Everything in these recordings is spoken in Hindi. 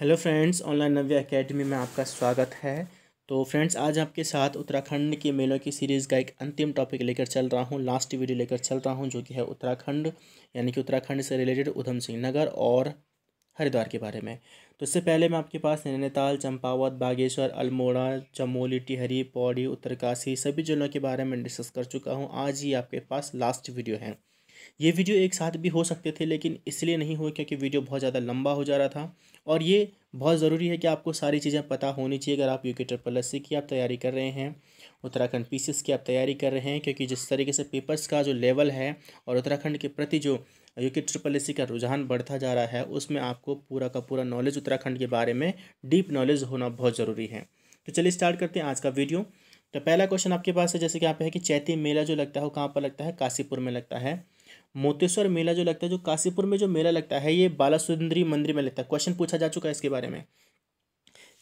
hello friends online Navya academy में आपका स्वागत है तो फ्रेंड्स आज आपके साथ उत्तराखंड के मेलों की सीरीज़ का एक अंतिम टॉपिक लेकर चल रहा हूँ लास्ट वीडियो लेकर चल रहा हूँ जो कि है उत्तराखंड यानी कि उत्तराखंड से रिलेटेड उधम सिंह नगर और हरिद्वार के बारे में तो इससे पहले मैं आपके पास नैनीताल चंपावत बागेश्वर अल्मोड़ा चमोली टिहरी पौड़ी उत्तरकाशी सभी जिलों के बारे में डिस्कस कर चुका हूँ आज ही आपके पास लास्ट वीडियो है ये वीडियो एक साथ भी हो सकते थे लेकिन इसलिए नहीं हुए क्योंकि वीडियो बहुत ज़्यादा लंबा हो जा रहा था और ये बहुत ज़रूरी है कि आपको सारी चीज़ें पता होनी चाहिए अगर आप यू के ट्रिपल एस सी की आप तैयारी कर रहे हैं उत्तराखंड पीसीएस की आप तैयारी कर रहे हैं क्योंकि जिस तरीके से पेपर्स का जो लेवल है और उत्तराखंड के प्रति जो यू के ट्रिपल एस सी का रुझान बढ़ता जा रहा है उसमें आपको पूरा का पूरा नॉलेज उत्तराखंड के बारे में डीप नॉलेज होना बहुत ज़रूरी है तो चलिए स्टार्ट करते हैं आज का वीडियो तो पहला क्वेश्चन आपके पास है जैसे कि यहाँ पे है कि चैती मेला जो लगता है वो कहाँ पर लगता है काशीपुर में लगता है मोतेश्वर मेला जो लगता है जो काशीपुर में जो मेला लगता है ये बाला सुंदरी मंदिर में लगता है क्वेश्चन पूछा जा चुका है इसके बारे में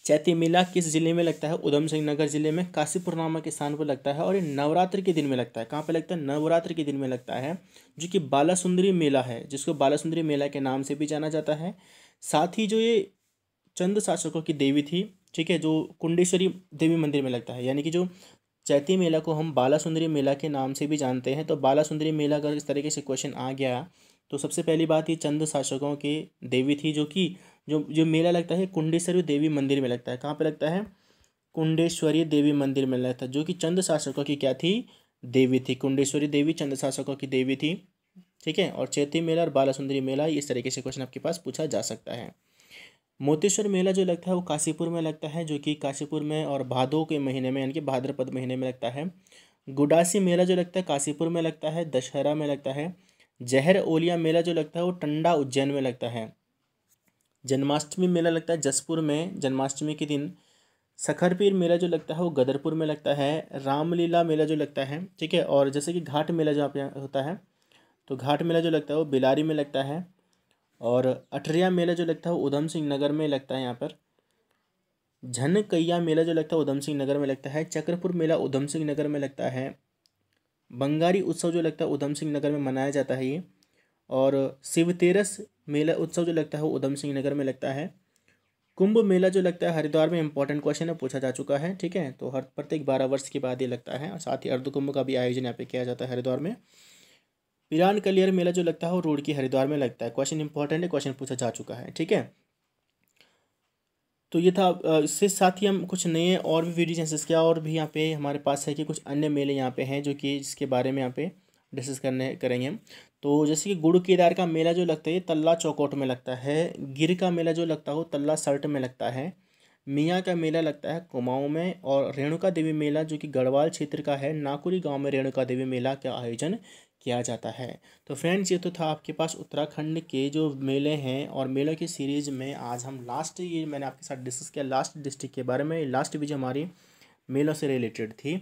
चैती मेला किस जिले में लगता है उधम सिंह नगर जिले में काशीपुर नामक स्थान पर लगता है और ये नवरात्र के दिन में लगता है कहाँ पर लगता है नवरात्र के दिन में लगता है जो कि बाला सुंदरी मेला है जिसको बाला सुंदरी मेला के नाम से भी जाना जाता है साथ ही जो ये चंद शासकों की देवी थी ठीक है जो कुंडेश्वरी देवी मंदिर में लगता है यानी कि जो चैती मेला को हम बाला सुंदरी मेला के नाम से भी जानते हैं तो बाला सुंदरी मेला अगर इस तरीके से क्वेश्चन आ गया तो सबसे पहली बात ये चंद शासकों की देवी थी जो कि जो जो मेला लगता है कुंडेश्वरी देवी मंदिर में लगता है कहाँ पर लगता है कुंडेश्वरी देवी मंदिर में लगता है जो कि चंद शासकों की क्या थी देवी थी कुंडेश्वरी देवी चंद शासकों की देवी थी ठीक है और चैती मेला और बाला सुंदरी मेला इस तरीके से क्वेश्चन आपके पास पूछा जा सकता है मोतेश्वर मेला जो लगता है वो काशीपुर में लगता है जो कि काशीपुर में और भादो के महीने में यानी कि भाद्रपद महीने में लगता है गुडासी मेला जो लगता है काशीपुर में लगता है दशहरा में लगता है जहर ओलिया मेला जो लगता है वो टंडा उज्जैन में लगता है जन्माष्टमी मेला लगता है जसपुर में जन्माष्टमी के दिन सखरपीर मेला जो लगता है वो गदरपुर में लगता है रामलीला मेला जो लगता है ठीक है और जैसे कि घाट मेला जो आप यहाँ होता है तो घाट मेला जो लगता है वो बिलारी में लगता है और अठरिया मेला जो लगता है उधम सिंह नगर में लगता है यहाँ पर झनकैया मेला जो लगता है उधम सिंह नगर में लगता है चक्रपुर मेला उधम सिंह नगर में लगता है बंगारी उत्सव जो लगता है उधम सिंह नगर में मनाया जाता है ये और शिवतेरस मेला उत्सव जो लगता है वो उधम सिंह नगर में लगता है कुंभ मेला जो लगता है हरिद्वार में इंपॉर्टेंट क्वेश्चन है पूछा जा चुका है ठीक है तो हर प्रत्येक बारह वर्ष के बाद ये लगता है और साथ ही अर्धकुंभ का भी आयोजन यहाँ पे किया जाता है हरिद्वार में पिरान कलियर मेला जो लगता है वो रोड की हरिद्वार में लगता है क्वेश्चन इंपॉर्टेंट है क्वेश्चन पूछा जा चुका है ठीक है तो ये था इससे साथ ही हम कुछ नए और भी वीडियो चांसेस किया और भी यहाँ पे हमारे पास है कि कुछ अन्य मेले यहाँ पे हैं जो कि जिसके बारे में यहाँ पे डिस्कस करने करेंगे हम तो जैसे कि गुड़ केदार का मेला जो लगता है ये तल्ला चौकोट में लगता है गिर का मेला जो लगता है वो तल्ला सर्ट में लगता है मियाँ का मेला लगता है कुमाऊँ में और रेणुका देवी मेला जो कि गढ़वाल क्षेत्र का है नाकुरी गाँव में रेणुका देवी मेला का आयोजन किया जाता है तो फ्रेंड्स ये तो था आपके पास उत्तराखंड के जो मेले हैं और मेलों की सीरीज़ में आज हम लास्ट ये मैंने आपके साथ डिस्कस किया लास्ट डिस्ट्रिक्ट के बारे में लास्ट भी जो हमारी मेलों से रिलेटेड थी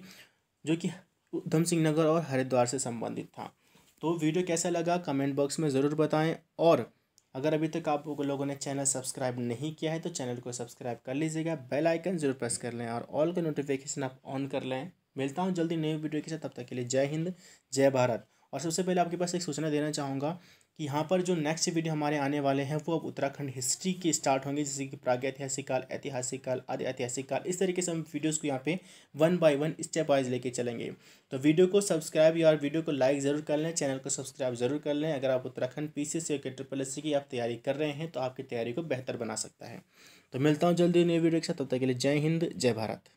जो कि उधम सिंह नगर और हरिद्वार से संबंधित था तो वीडियो कैसा लगा कमेंट बॉक्स में ज़रूर बताएं और अगर अभी तक आप लोगों ने चैनल सब्सक्राइब नहीं किया है तो चैनल को सब्सक्राइब कर लीजिएगा बेल आइकन ज़रूर प्रेस कर लें और ऑल का नोटिफिकेशन आप ऑन कर लें मिलता हूँ जल्दी नई वीडियो के साथ तब तक के लिए जय हिंद जय भारत और सबसे पहले आपके पास एक सूचना देना चाहूँगा कि यहाँ पर जो नेक्स्ट वीडियो हमारे आने वाले हैं वो अब उत्तराखंड हिस्ट्री के स्टार्ट होंगे जैसे कि प्राग ऐतिहासिक काल ऐतिहासिक काल आदि ऐतिहासिक काल इस तरीके से हम वीडियोस को यहाँ पे one by one step wise लेके चलेंगे तो वीडियो को सब्सक्राइब या वीडियो को लाइक ज़रूर कर लें चैनल को सब्सक्राइब जरूर कर लें अगर आप उत्तराखंड पी सी या ट्रिपल एस की आप तैयारी कर रहे हैं तो आपकी तैयारी को बेहतर बना सकता है तो मिलता हूँ जल्दी नई वीडियो के साथ तब तक के लिए जय हिंद जय भारत